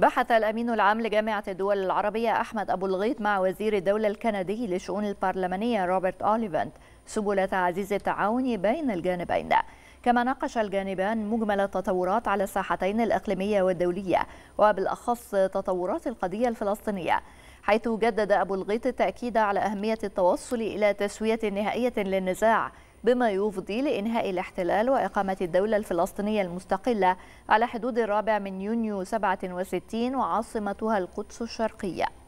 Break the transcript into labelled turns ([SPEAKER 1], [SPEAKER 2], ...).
[SPEAKER 1] بحث الأمين العام لجامعة الدول العربية أحمد أبو الغيط مع وزير الدولة الكندي للشؤون البرلمانية روبرت أوليفانت سبل تعزيز التعاون بين الجانبين كما ناقش الجانبان مجمل التطورات على الساحتين الإقليمية والدولية وبالأخص تطورات القضية الفلسطينية حيث جدد أبو الغيط التأكيد على أهمية التوصل إلى تسوية نهائية للنزاع بما يفضي لإنهاء الاحتلال وإقامة الدولة الفلسطينية المستقلة على حدود الرابع من يونيو 67 وعاصمتها القدس الشرقية